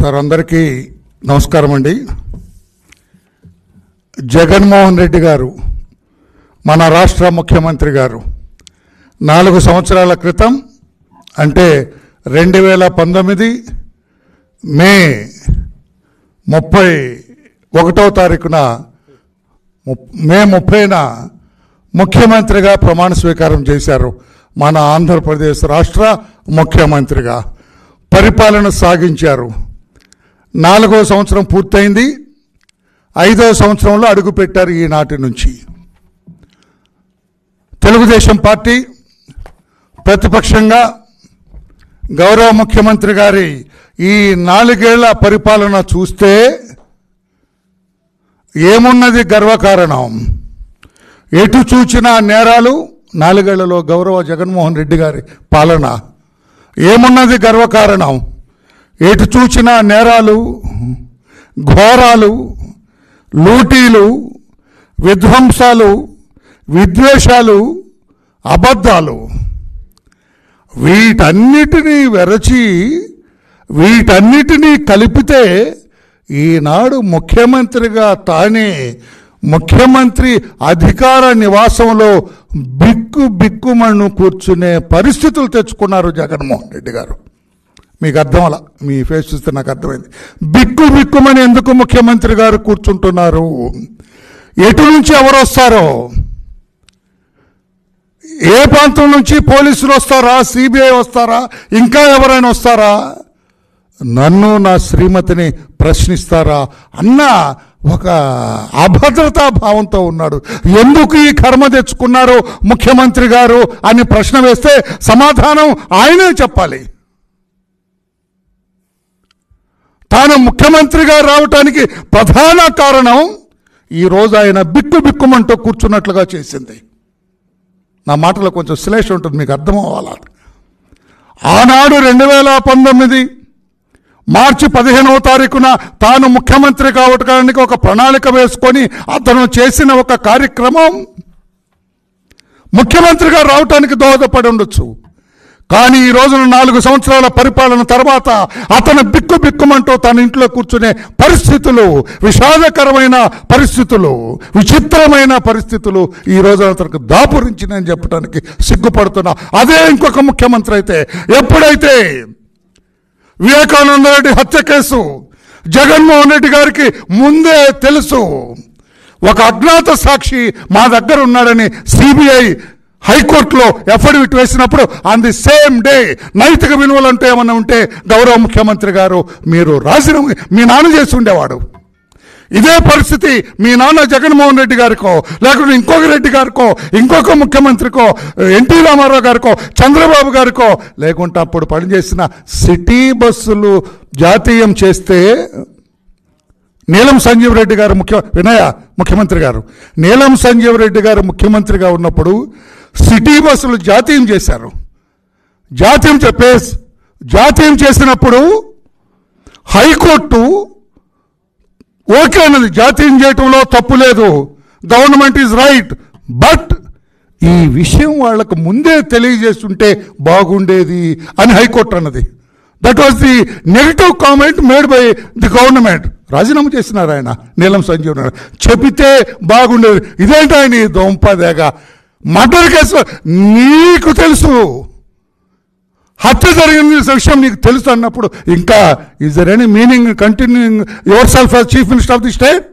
sir అందరికీ నమస్కారం అండి జగన్మోహన్ రెడ్డి గారు మన రాష్ట్ర ముఖ్యమంత్రి గారు నాలుగు సంవత్సరాల క్రితం అంటే రెండు వేల పంతొమ్మిది మే ముప్పై ఒకటో తారీఖున మే ముప్పైన ముఖ్యమంత్రిగా ప్రమాణ స్వీకారం చేశారు మన ఆంధ్రప్రదేశ్ రాష్ట్ర ముఖ్యమంత్రిగా పరిపాలన సాగించారు నాలుగో సంవత్సరం పూర్తయింది ఐదో సంవత్సరంలో అడుగుపెట్టారు ఈనాటి నుంచి తెలుగుదేశం పార్టీ ప్రతిపక్షంగా గౌరవ ముఖ్యమంత్రి గారి ఈ నాలుగేళ్ల పరిపాలన చూస్తే ఏమున్నది గర్వకారణం ఎటు చూచిన నేరాలు నాలుగేళ్లలో గౌరవ జగన్మోహన్ రెడ్డి గారి పాలన ఏమున్నది గర్వకారణం ఎటు చూచినా నేరాలు ఘోరాలు లూటీలు విధ్వంసాలు విద్వేషాలు అబద్ధాలు వీటన్నిటినీ వెరచి వీటన్నిటినీ కలిపితే ఈనాడు ముఖ్యమంత్రిగా తానే ముఖ్యమంత్రి అధికార నివాసంలో బిక్కు బిక్కుమను కూర్చునే పరిస్థితులు తెచ్చుకున్నారు జగన్మోహన్ రెడ్డి గారు మీకు అర్థం అలా మీ ఫేస్ చూస్తే నాకు అర్థమైంది బిక్కు బిక్కుమని ఎందుకు ముఖ్యమంత్రి గారు కూర్చుంటున్నారు ఎటు నుంచి ఎవరు వస్తారో ఏ ప్రాంతం నుంచి పోలీసులు వస్తారా సిబిఐ వస్తారా ఇంకా ఎవరైనా వస్తారా నన్ను నా శ్రీమతిని ప్రశ్నిస్తారా అన్న ఒక అభద్రతా భావంతో ఉన్నాడు ఎందుకు ఈ కర్మ తెచ్చుకున్నారు ముఖ్యమంత్రి గారు అని ప్రశ్న వేస్తే సమాధానం ఆయనే చెప్పాలి తాను ముఖ్యమంత్రిగా రావటానికి ప్రధాన కారణం ఈరోజు ఆయన బిక్కు బిక్కుమంటూ కూర్చున్నట్లుగా చేసింది నా మాటలో కొంచెం శ్లేష ఉంటుంది మీకు అర్థం అవ్వాలా ఆనాడు రెండు వేల పంతొమ్మిది మార్చి పదిహేనవ తారీఖున తాను ముఖ్యమంత్రి కావటానికి ఒక ప్రణాళిక వేసుకొని అతను చేసిన ఒక కార్యక్రమం ముఖ్యమంత్రిగా రావటానికి దోహదపడి ఉండొచ్చు కానీ ఈ రోజున నాలుగు సంవత్సరాల పరిపాలన తర్వాత అతను బిక్కు బిక్కుమంటూ తన ఇంట్లో కూర్చునే పరిస్థితులు విషాదకరమైన పరిస్థితులు విచిత్రమైన పరిస్థితులు ఈ రోజున అతనికి దాపురించిందని చెప్పడానికి సిగ్గుపడుతున్నా అదే ఇంకొక ముఖ్యమంత్రి అయితే ఎప్పుడైతే వివేకానంద రెడ్డి హత్య కేసు జగన్మోహన్ రెడ్డి గారికి ముందే తెలుసు ఒక అజ్ఞాత సాక్షి మా దగ్గర ఉన్నాడని సిబిఐ హైకోర్టులో ఎఫిడవిట్ వేసినప్పుడు ఆన్ ది సేమ్ డే నైతిక విలువలు అంటే ఏమన్నా ఉంటే గౌరవ ముఖ్యమంత్రి గారు మీరు రాసిన మీ నాన్న చేసి ఉండేవాడు ఇదే పరిస్థితి మీ నాన్న జగన్మోహన్ రెడ్డి గారికో లేకుంటే ఇంకొక రెడ్డి గారికో ఇంకొక ముఖ్యమంత్రికో ఎన్టీ రామారావు గారికో చంద్రబాబు గారికో లేకుంటే అప్పుడు పనిచేసిన సిటీ బస్సులు జాతీయం చేస్తే నీలం సంజీవ్ రెడ్డి గారు ముఖ్య వినయ ముఖ్యమంత్రి గారు నీలం సంజీవ్ రెడ్డి గారు ముఖ్యమంత్రిగా ఉన్నప్పుడు సిటీ బస్సులు జాతీయం చేశారు జాతీయం చెప్పే జాతీయం చేసినప్పుడు హైకోర్టు ఓకే అన్నది జాతీయం చేయటంలో తప్పు లేదు గవర్నమెంట్ ఈజ్ రైట్ బట్ ఈ విషయం వాళ్ళకు ముందే తెలియజేస్తుంటే బాగుండేది అని హైకోర్టు అన్నది that was the negative comment made by the government రాజీనామా చేసినారు ఆయన నీలం సంజీవ్ నారాయణ చెబితే బాగుండేది ఇదేంటి ఆయన దొంపదేగా మర్డర్ కేసు నీకు తెలుసు హత్య జరిగిన విషయం నీకు తెలుసు అన్నప్పుడు ఇంకా is there any meaning continuing yourself as chief minister of the state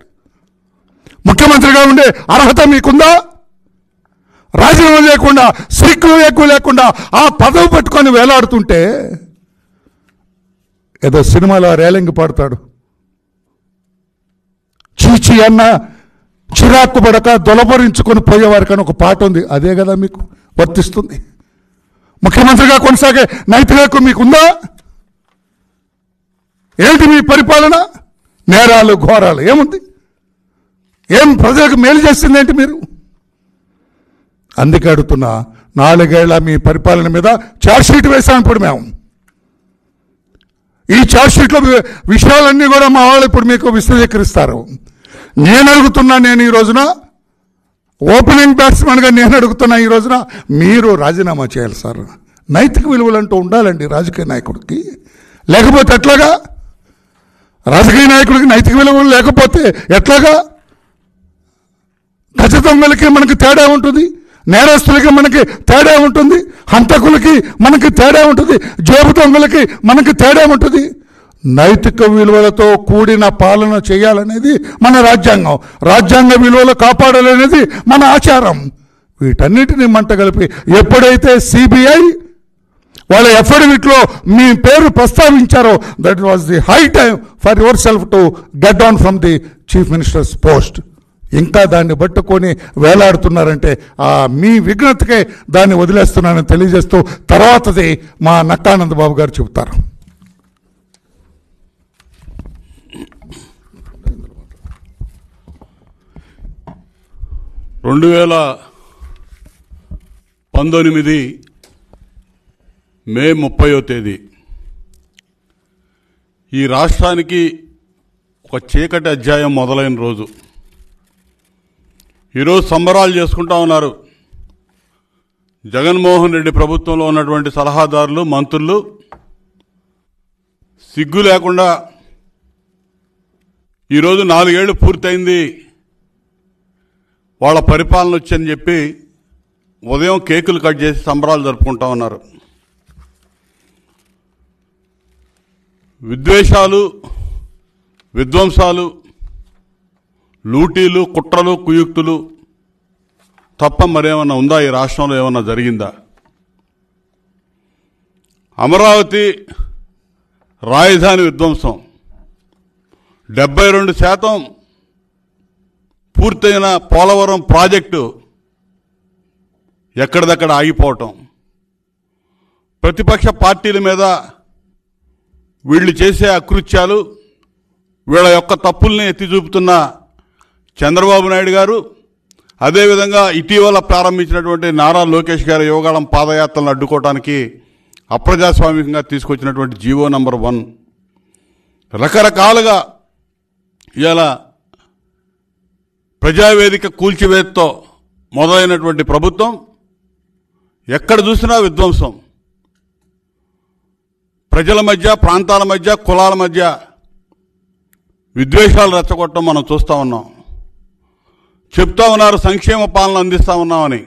ముఖ్యమంత్రిగా ఉండే అర్హత మీకుందా రాజీనామా లేకుండా సిక్కు ఎక్కువ లేకుండా ఆ పదవి పట్టుకొని వేలాడుతుంటే ఏదో సినిమాలో రేలింగ్ పాడతాడు చీచి అన్న చిరాకు పడక దొలపరించుకొని పోయేవారికని ఒక పాట ఉంది అదే కదా మీకు వర్తిస్తుంది ముఖ్యమంత్రిగా కొనసాగే నైతికకు మీకుందా ఏంటి మీ పరిపాలన నేరాలు ఘోరాలు ఏముంది ఏం ప్రజలకు మేలు చేసిందేంటి మీరు అందుకే అడుగుతున్నా నాలుగేళ్ల మీ పరిపాలన మీద ఛార్జ్షీట్ వేశాం ఇప్పుడు మేము ఈ ఛార్జ్షీట్లో విషయాలన్నీ కూడా మా వాళ్ళు ఇప్పుడు మీకు విశ్వీకరిస్తారు నేను అడుగుతున్నా నేను ఈ రోజున ఓపెనింగ్ బ్యాట్స్మెన్గా నేను అడుగుతున్నా ఈ రోజున మీరు రాజీనామా చేయాలి సార్ నైతిక విలువలు అంటూ ఉండాలండి రాజకీయ నాయకుడికి లేకపోతే ఎట్లాగా రాజకీయ నాయకుడికి నైతిక విలువలు లేకపోతే ఎట్లాగా దొంగలకి మనకి తేడా ఉంటుంది నేరస్తులకి మనకి తేడా ఉంటుంది హంతకులకి మనకి తేడా ఉంటుంది జోబు దొంగలకి మనకి తేడా ఉంటుంది నైతిక విలువలతో కూడిన పాలన చేయాలనేది మన రాజ్యాంగం రాజ్యాంగ విలువలు కాపాడాలనేది మన ఆచారం వీటన్నిటిని మంట కలిపి ఎప్పుడైతే సిబిఐ వాళ్ళ ఎఫిడవిట్లో మీ పేరు ప్రస్తావించారో that was the high time for yourself to get on from the chief minister's post ఇంకా దాన్ని పట్టుకొని వేలాడుతున్నారంటే ఆ మీ విఘ్నతకే దాన్ని వదిలేస్తున్నానని తెలియజేస్తూ తర్వాతది మా నక్కానంద బాబు గారు చెబుతారు రెండు వేల పంతొమ్మిది మే ముప్పయో తేదీ ఈ రాష్ట్రానికి ఒక చీకటి అధ్యాయం మొదలైన రోజు ఈరోజు సంబరాలు చేసుకుంటా ఉన్నారు జగన్మోహన్ రెడ్డి ప్రభుత్వంలో ఉన్నటువంటి సలహాదారులు మంత్రులు సిగ్గు లేకుండా ఈరోజు నాలుగేళ్లు పూర్తయింది వాళ్ళ పరిపాలన వచ్చని చెప్పి ఉదయం కేకులు కట్ చేసి సంబరాలు జరుపుకుంటా ఉన్నారు విద్వేషాలు విధ్వంసాలు లూటీలు కుట్రలు కుయుక్తులు తప్ప మరేమన్నా ఉందా ఈ రాష్ట్రంలో ఏమన్నా జరిగిందా అమరావతి రాజధాని విధ్వంసం డెబ్బై రెండు శాతం పూర్తయిన పోలవరం ప్రాజెక్టు ఎక్కడిదక్కడ ఆగిపోవటం ప్రతిపక్ష పార్టీల మీద వీళ్ళు చేసే అకృత్యాలు వీళ్ళ యొక్క తప్పుల్ని ఎత్తి చూపుతున్న చంద్రబాబు నాయుడు గారు అదేవిధంగా ఇటీవల ప్రారంభించినటువంటి నారా లోకేష్ గారి యోగాళం పాదయాత్రలను అడ్డుకోవడానికి అప్రజాస్వామికంగా తీసుకొచ్చినటువంటి జీవో నంబర్ వన్ రకరకాలుగా ఇలా ప్రజావేదిక కూల్చివేత్తో మొదలైనటువంటి ప్రభుత్వం ఎక్కడ చూసినా విధ్వంసం ప్రజల మధ్య ప్రాంతాల మధ్య కులాల మధ్య విద్వేషాలు రెచ్చగొట్టడం మనం చూస్తూ ఉన్నాం చెప్తా ఉన్నారు సంక్షేమ పాలన అందిస్తూ ఉన్నామని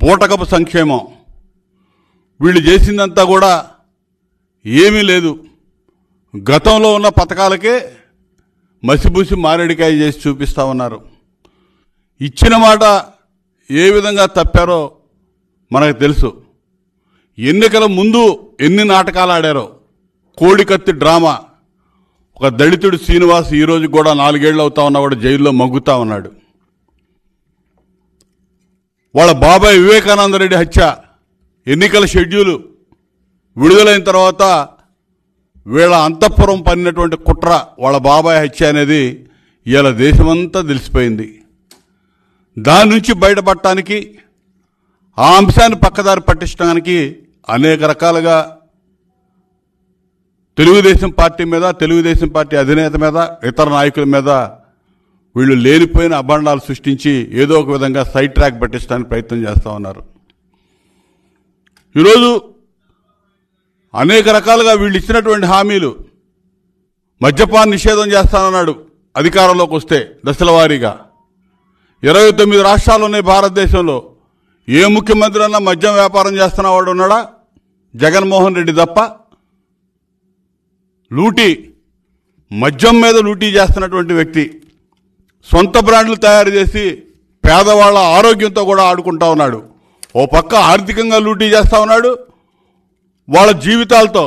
బూటకపు సంక్షేమం వీళ్ళు చేసిందంతా కూడా ఏమీ లేదు గతంలో ఉన్న పథకాలకే మసిబూసి మారేడికాయ చేసి చూపిస్తా ఉన్నారు ఇచ్చిన మాట ఏ విధంగా తప్పారో మనకు తెలుసు ఎన్నికల ముందు ఎన్ని నాటకాలు ఆడారో కోడికత్తి డ్రామా ఒక దళితుడు శ్రీనివాస్ ఈరోజు కూడా నాలుగేళ్ళు అవుతా ఉన్నా కూడా జైల్లో మగ్గుతా ఉన్నాడు వాళ్ళ బాబాయ్ వివేకానందరెడ్డి హత్య ఎన్నికల షెడ్యూలు విడుదలైన తర్వాత వీళ్ళ అంతఃపురం పన్నటువంటి కుట్ర వాళ్ళ బాబాయ్ హత్య అనేది ఇలా దేశమంతా తెలిసిపోయింది దాని నుంచి బయటపడటానికి ఆ అంశాన్ని పక్కదారి పట్టించడానికి అనేక రకాలుగా తెలుగుదేశం పార్టీ మీద తెలుగుదేశం పార్టీ అధినేత మీద ఇతర నాయకుల మీద వీళ్ళు లేనిపోయిన అభండాలు సృష్టించి ఏదో ఒక విధంగా సైడ్ ట్రాక్ పట్టించడానికి ప్రయత్నం చేస్తూ ఉన్నారు ఈరోజు అనేక రకాలుగా వీళ్ళు ఇచ్చినటువంటి హామీలు మద్యపాన్ నిషేధం చేస్తానన్నాడు అధికారంలోకి వస్తే దశల వారీగా ఇరవై తొమ్మిది రాష్ట్రాలు ఉన్నాయి భారతదేశంలో ఏ ముఖ్యమంత్రి అన్నా మద్యం వ్యాపారం వాడు ఉన్నాడా జగన్మోహన్ రెడ్డి తప్ప లూటీ మద్యం మీద లూటీ చేస్తున్నటువంటి వ్యక్తి సొంత బ్రాండ్లు తయారు చేసి పేదవాళ్ళ ఆరోగ్యంతో కూడా ఆడుకుంటా ఉన్నాడు ఓ పక్క ఆర్థికంగా లూటీ చేస్తూ ఉన్నాడు వాళ్ళ జీవితాలతో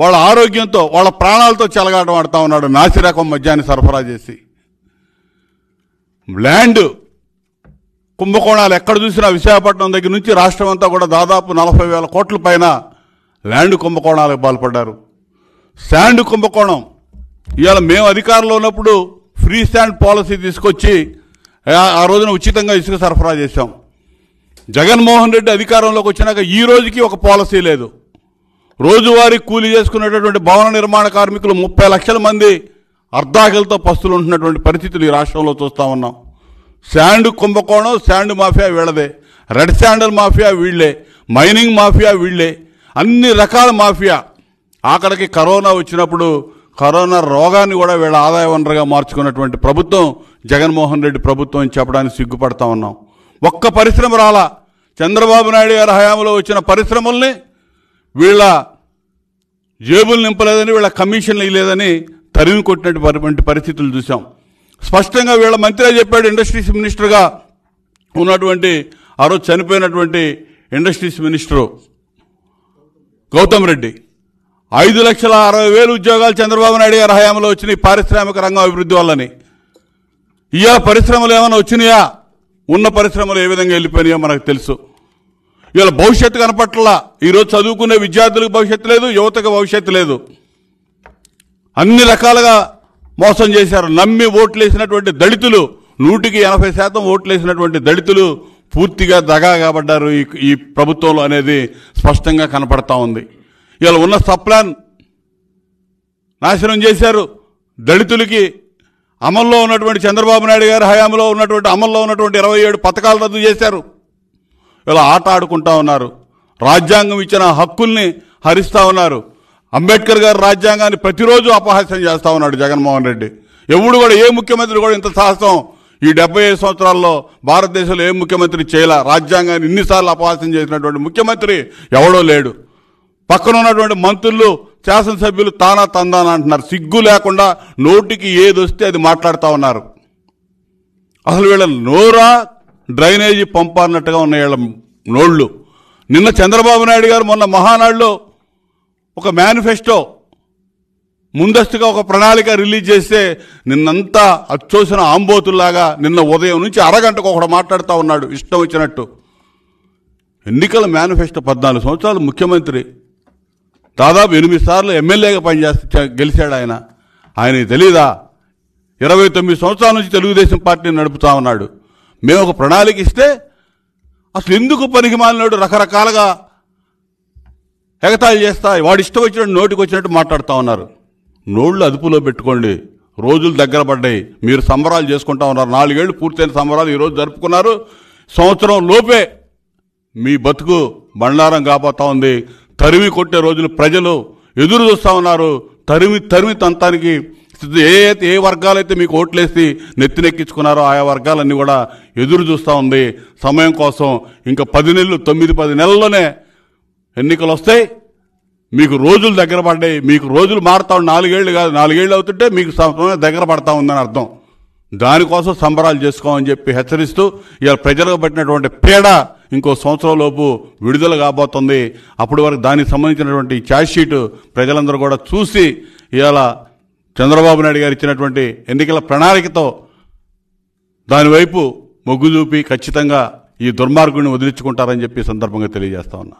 వాళ్ళ ఆరోగ్యంతో వాళ్ళ ప్రాణాలతో చెలగాటం ఆడుతూ ఉన్నాడు నాసిరకం మద్యాన్ని సరఫరా చేసి ల్యాండ్ కుంభకోణాలు ఎక్కడ చూసినా విశాఖపట్నం దగ్గర నుంచి రాష్ట్రం అంతా కూడా దాదాపు నలభై వేల కోట్ల పైన ల్యాండ్ కుంభకోణాలకు పాల్పడ్డారు శాండ్ కుంభకోణం ఇవాళ మేము అధికారంలో ఉన్నప్పుడు ఫ్రీ శాండ్ పాలసీ తీసుకొచ్చి ఆ రోజున ఉచితంగా ఇసుక సరఫరా చేశాం జగన్మోహన్ రెడ్డి అధికారంలోకి వచ్చినాక ఈ రోజుకి ఒక పాలసీ లేదు రోజువారీ కూలీ చేసుకునేటటువంటి భవన నిర్మాణ కార్మికులు ముప్పై లక్షల మంది అర్ధాకలతో పస్తులు ఉంటున్నటువంటి పరిస్థితులు ఈ రాష్ట్రంలో చూస్తూ ఉన్నాం శాండ్ కుంభకోణం శాండ్ మాఫియా వీళ్ళదే రెడ్ శాండల్ మాఫియా వీళ్ళే మైనింగ్ మాఫియా వీళ్ళే అన్ని రకాల మాఫియా అక్కడికి కరోనా వచ్చినప్పుడు కరోనా రోగాన్ని కూడా వీళ్ళ ఆదాయ వనరుగా మార్చుకున్నటువంటి ప్రభుత్వం జగన్మోహన్ రెడ్డి ప్రభుత్వం చెప్పడానికి సిగ్గుపడతా ఉన్నాం ఒక్క పరిశ్రమ రాలా చంద్రబాబు నాయుడు గారి హయాంలో వచ్చిన పరిశ్రమల్ని వీళ్ళ జేబులు నింపలేదని వీళ్ళ కమిషన్లు ఇవ్వలేదని తరిమి కొట్టినటువంటి పరిస్థితులు చూసాం స్పష్టంగా వీళ్ళ మంత్రిగా చెప్పాడు ఇండస్ట్రీస్ మినిస్టర్గా ఉన్నటువంటి ఆ రోజు చనిపోయినటువంటి ఇండస్ట్రీస్ మినిస్టరు గౌతమ్ రెడ్డి ఐదు లక్షల అరవై వేలు ఉద్యోగాలు చంద్రబాబు నాయుడు గారి హయాంలో వచ్చినాయి పారిశ్రామిక రంగం అభివృద్ధి వల్లని ఇయా పరిశ్రమలు ఏమైనా వచ్చినాయా ఉన్న పరిశ్రమలు ఏ విధంగా వెళ్ళిపోయినాయో మనకు తెలుసు ఇవాళ భవిష్యత్తు కనపట్లా ఈరోజు చదువుకునే విద్యార్థులకు భవిష్యత్తు లేదు యువతకు భవిష్యత్తు లేదు అన్ని రకాలుగా మోసం చేశారు నమ్మి ఓట్లేసినటువంటి దళితులు నూటికి ఎనభై శాతం ఓట్లేసినటువంటి దళితులు పూర్తిగా దగా కాబడ్డారు ఈ ఈ ప్రభుత్వంలో అనేది స్పష్టంగా కనపడతా ఉంది ఇవాళ ఉన్న సప్లాన్ నాశనం చేశారు దళితులకి అమల్లో ఉన్నటువంటి చంద్రబాబు నాయుడు గారి హయాంలో ఉన్నటువంటి అమల్లో ఉన్నటువంటి ఇరవై ఏడు పథకాలు రద్దు చేశారు ఇలా ఆట ఆడుకుంటా ఉన్నారు రాజ్యాంగం ఇచ్చిన హక్కుల్ని హరిస్తూ ఉన్నారు అంబేద్కర్ గారి రాజ్యాంగాన్ని ప్రతిరోజు అపహాస్యం చేస్తూ ఉన్నాడు జగన్మోహన్ రెడ్డి ఎవడు కూడా ఏ ముఖ్యమంత్రి కూడా ఇంత సాహసం ఈ డెబ్బై ఐదు సంవత్సరాల్లో భారతదేశంలో ఏ ముఖ్యమంత్రి చేయాల రాజ్యాంగాన్ని ఇన్నిసార్లు అపహాస్యం చేసినటువంటి ముఖ్యమంత్రి ఎవడో లేడు పక్కన ఉన్నటువంటి మంత్రులు శాసనసభ్యులు తానా తందానా అంటున్నారు సిగ్గు లేకుండా నోటికి ఏది వస్తే అది మాట్లాడుతూ ఉన్నారు అసలు వీళ్ళ నోరా డ్రైనేజీ అన్నట్టుగా ఉన్నాయి వీళ్ళ నోళ్ళు నిన్న చంద్రబాబు నాయుడు గారు మొన్న మహానాడులో ఒక మేనిఫెస్టో ముందస్తుగా ఒక ప్రణాళిక రిలీజ్ చేస్తే నిన్నంతా అచ్చోసిన ఆంబోతుల్లాగా నిన్న ఉదయం నుంచి అరగంటకు ఒకడు మాట్లాడుతూ ఉన్నాడు ఇష్టం వచ్చినట్టు ఎన్నికల మేనిఫెస్టో పద్నాలుగు సంవత్సరాలు ముఖ్యమంత్రి దాదాపు ఎనిమిది సార్లు ఎమ్మెల్యేగా పనిచేస్త గెలిచాడు ఆయన ఆయన తెలీదా ఇరవై తొమ్మిది సంవత్సరాల నుంచి తెలుగుదేశం పార్టీని నడుపుతా ఉన్నాడు మేము ఒక ప్రణాళిక ఇస్తే అసలు ఎందుకు పనికి మాలినాడు రకరకాలుగా ఎగతాళి చేస్తా వాడు ఇష్టం వచ్చినట్టు నోటికి వచ్చినట్టు మాట్లాడుతూ ఉన్నారు నోళ్ళు అదుపులో పెట్టుకోండి రోజులు దగ్గర పడ్డాయి మీరు సంబరాలు చేసుకుంటా ఉన్నారు నాలుగేళ్లు పూర్తయిన సంబరాలు ఈరోజు జరుపుకున్నారు సంవత్సరం లోపే మీ బతుకు బండారం కాబోతా ఉంది తరిమి కొట్టే రోజులు ప్రజలు ఎదురు చూస్తూ ఉన్నారు తరిమి తరిమి తంతానికి ఏ ఏ వర్గాలైతే మీకు ఓట్లేసి నెత్తినెక్కించుకున్నారో ఆయా వర్గాలన్నీ కూడా ఎదురు చూస్తూ ఉంది సమయం కోసం ఇంకా పది నెలలు తొమ్మిది పది నెలల్లోనే ఎన్నికలు వస్తాయి మీకు రోజులు దగ్గర పడ్డాయి మీకు రోజులు మారుతా నాలుగేళ్ళు కాదు నాలుగేళ్ళు అవుతుంటే మీకు సమయం దగ్గర పడతా ఉందని అర్థం దానికోసం సంబరాలు చేసుకోమని చెప్పి హెచ్చరిస్తూ ఇవాళ ప్రజలకు పెట్టినటువంటి పీడ ఇంకో సంవత్సరంలోపు విడుదల కాబోతుంది అప్పటి వరకు దానికి సంబంధించినటువంటి షీటు ప్రజలందరూ కూడా చూసి ఇవాళ చంద్రబాబు నాయుడు గారు ఇచ్చినటువంటి ఎన్నికల ప్రణాళికతో దానివైపు మొగ్గు చూపి ఖచ్చితంగా ఈ దుర్మార్గుడిని వదిలించుకుంటారని చెప్పి సందర్భంగా తెలియజేస్తా ఉన్నా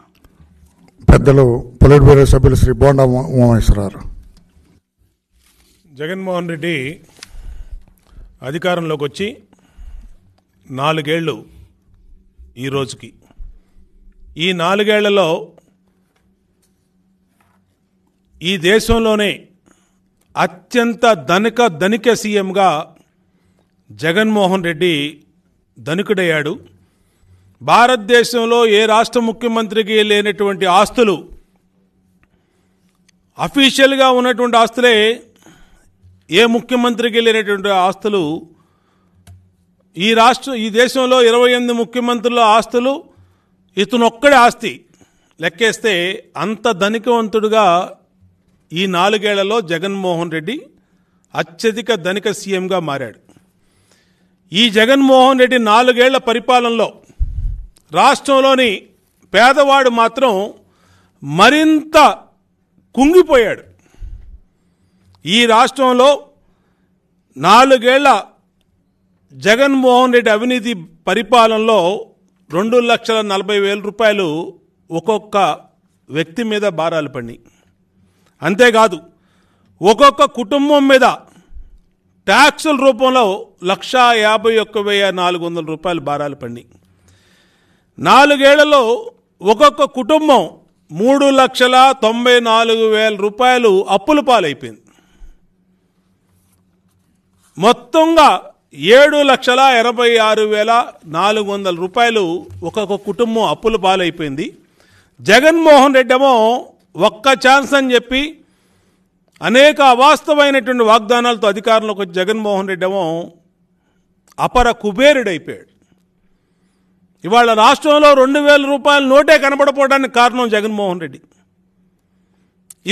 పెద్దలు పొలిట్ బ్యూరో సభ్యులు శ్రీ బోండా ఉమామేశ్వరరావు జగన్మోహన్ రెడ్డి అధికారంలోకి వచ్చి నాలుగేళ్లు ఈ రోజుకి ఈ నాలుగేళ్లలో ఈ దేశంలోనే అత్యంత ధనిక ధనిక సీఎంగా జగన్మోహన్ రెడ్డి ధనికుడయ్యాడు భారతదేశంలో ఏ రాష్ట్ర ముఖ్యమంత్రికి లేనటువంటి ఆస్తులు అఫీషియల్గా ఉన్నటువంటి ఆస్తులే ఏ ముఖ్యమంత్రికి లేనటువంటి ఆస్తులు ఈ రాష్ట్ర ఈ దేశంలో ఇరవై ఎనిమిది ముఖ్యమంత్రుల ఆస్తులు ఇతనొక్కడే ఆస్తి లెక్కేస్తే అంత ధనికవంతుడుగా ఈ నాలుగేళ్లలో జగన్మోహన్ రెడ్డి అత్యధిక ధనిక సీఎంగా మారాడు ఈ జగన్మోహన్ రెడ్డి నాలుగేళ్ల పరిపాలనలో రాష్ట్రంలోని పేదవాడు మాత్రం మరింత కుంగిపోయాడు ఈ రాష్ట్రంలో నాలుగేళ్ల జగన్మోహన్ రెడ్డి అవినీతి పరిపాలనలో రెండు లక్షల నలభై వేల రూపాయలు ఒక్కొక్క వ్యక్తి మీద భారాలు పడి అంతేకాదు ఒక్కొక్క కుటుంబం మీద ట్యాక్సుల రూపంలో లక్షా యాభై ఒక్క వెయ్యి నాలుగు వందల రూపాయలు భారాలు పడి నాలుగేళ్లలో ఒక్కొక్క కుటుంబం మూడు లక్షల తొంభై నాలుగు వేల రూపాయలు అప్పుల పాలైపోయింది మొత్తంగా ఏడు లక్షల ఎనభై ఆరు వేల నాలుగు వందల రూపాయలు ఒక్కొక్క కుటుంబం అప్పుల పాలైపోయింది జగన్మోహన్ రెడ్డి ఏమో ఒక్క ఛాన్స్ అని చెప్పి అనేక అవాస్తవమైనటువంటి వాగ్దానాలతో అధికారంలోకి జగన్మోహన్ రెడ్డి ఏమో అపర కుబేరుడైపోయాడు ఇవాళ రాష్ట్రంలో రెండు వేల రూపాయల నోటే కనబడపోవడానికి కారణం జగన్మోహన్ రెడ్డి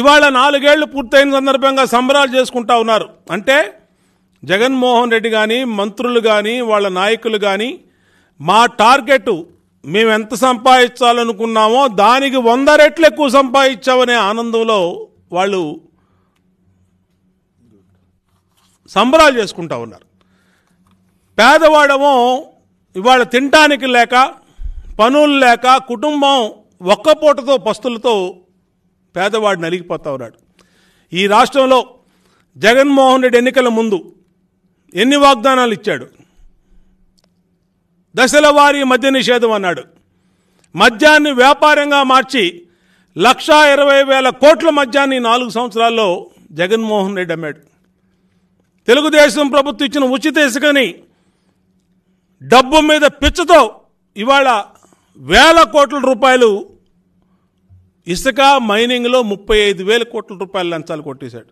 ఇవాళ నాలుగేళ్లు పూర్తయిన సందర్భంగా సంబరాలు చేసుకుంటా ఉన్నారు అంటే జగన్మోహన్ రెడ్డి కానీ మంత్రులు కానీ వాళ్ళ నాయకులు కానీ మా టార్గెట్ మేము ఎంత సంపాదించాలనుకున్నామో దానికి వంద రెట్లు ఎక్కువ సంపాదించామనే ఆనందంలో వాళ్ళు సంబరాలు చేసుకుంటా ఉన్నారు పేదవాడమో ఇవాళ తినటానికి లేక పనులు లేక కుటుంబం ఒక్క పూటతో పస్తులతో పేదవాడు నలిగిపోతా ఉన్నాడు ఈ రాష్ట్రంలో జగన్మోహన్ రెడ్డి ఎన్నికల ముందు ఎన్ని వాగ్దానాలు ఇచ్చాడు దశల వారి మద్య నిషేధం అన్నాడు మద్యాన్ని వ్యాపారంగా మార్చి లక్షా ఇరవై వేల కోట్ల మద్యాన్ని నాలుగు సంవత్సరాల్లో జగన్మోహన్ రెడ్డి అమ్మాడు తెలుగుదేశం ప్రభుత్వం ఇచ్చిన ఉచిత ఇసుకని డబ్బు మీద పిచ్చతో ఇవాళ వేల కోట్ల రూపాయలు ఇసుక మైనింగ్లో ముప్పై ఐదు వేల కోట్ల రూపాయల లంచాలు కొట్టేశాడు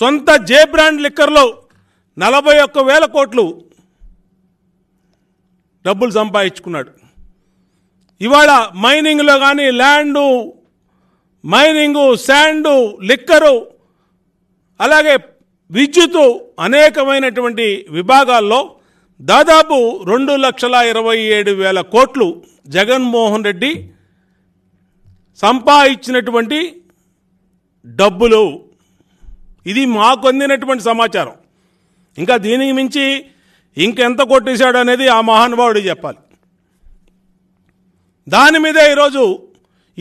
సొంత జే బ్రాండ్ లిక్కర్లో నలభై ఒక్క వేల కోట్లు డబ్బులు సంపాదించుకున్నాడు ఇవాళ మైనింగ్లో కానీ ల్యాండు మైనింగు శాండు లిక్కరు అలాగే విద్యుత్ అనేకమైనటువంటి విభాగాల్లో దాదాపు రెండు లక్షల ఇరవై ఏడు వేల కోట్లు జగన్మోహన్ రెడ్డి సంపాదించినటువంటి డబ్బులు ఇది మాకు అందినటువంటి సమాచారం ఇంకా దీనికి మించి ఇంకెంత కొట్టేశాడు అనేది ఆ మహానుభావుడు చెప్పాలి దాని మీద ఈరోజు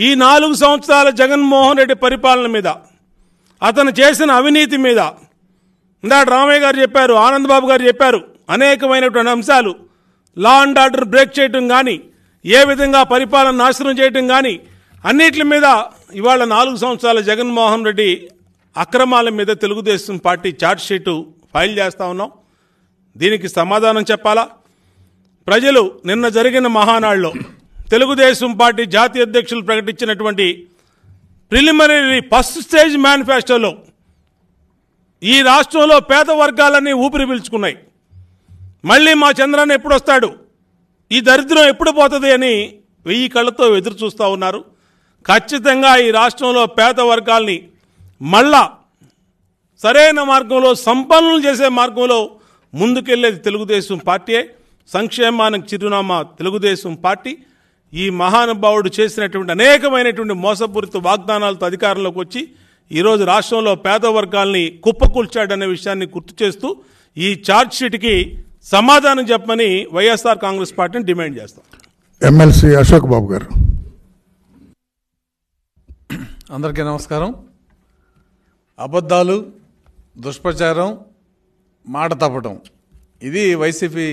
ఈ నాలుగు సంవత్సరాల జగన్మోహన్ రెడ్డి పరిపాలన మీద అతను చేసిన అవినీతి మీద ఇందాక రామయ్య గారు చెప్పారు ఆనందబాబు గారు చెప్పారు అనేకమైనటువంటి అంశాలు లా అండ్ ఆర్డర్ బ్రేక్ చేయటం కానీ ఏ విధంగా పరిపాలన నాశనం చేయటం కానీ అన్నిటి మీద ఇవాళ నాలుగు సంవత్సరాల జగన్మోహన్ రెడ్డి అక్రమాల మీద తెలుగుదేశం పార్టీ షీటు ఫైల్ చేస్తా ఉన్నాం దీనికి సమాధానం చెప్పాలా ప్రజలు నిన్న జరిగిన మహానాడులో తెలుగుదేశం పార్టీ జాతీయ అధ్యక్షులు ప్రకటించినటువంటి ప్రిలిమినరీ ఫస్ట్ స్టేజ్ మేనిఫెస్టోలో ఈ రాష్ట్రంలో పేద వర్గాలన్నీ ఊపిరి పీల్చుకున్నాయి మళ్ళీ మా చంద్రాన్ని ఎప్పుడు వస్తాడు ఈ దరిద్రం ఎప్పుడు పోతుంది అని వెయ్యి కళ్ళతో ఎదురు చూస్తూ ఉన్నారు ఖచ్చితంగా ఈ రాష్ట్రంలో పేద వర్గాల్ని మళ్ళా సరైన మార్గంలో సంపన్నులు చేసే మార్గంలో ముందుకెళ్లేది తెలుగుదేశం పార్టీయే సంక్షేమానికి చిరునామా తెలుగుదేశం పార్టీ ఈ మహానుభావుడు చేసినటువంటి అనేకమైనటువంటి మోసపూరిత వాగ్దానాలతో అధికారంలోకి వచ్చి ఈరోజు రాష్ట్రంలో పేద వర్గాల్ని కుప్పకూల్చాడనే విషయాన్ని గుర్తు చేస్తూ ఈ ఛార్జ్షీట్కి సమాధానం చెప్పమని వైఎస్ఆర్ కాంగ్రెస్ పార్టీని డిమాండ్ చేస్తాం ఎమ్మెల్సీ అశోక్ బాబు గారు అందరికీ నమస్కారం అబద్ధాలు దుష్ప్రచారం మాట తప్పటం ఇది వైసీపీ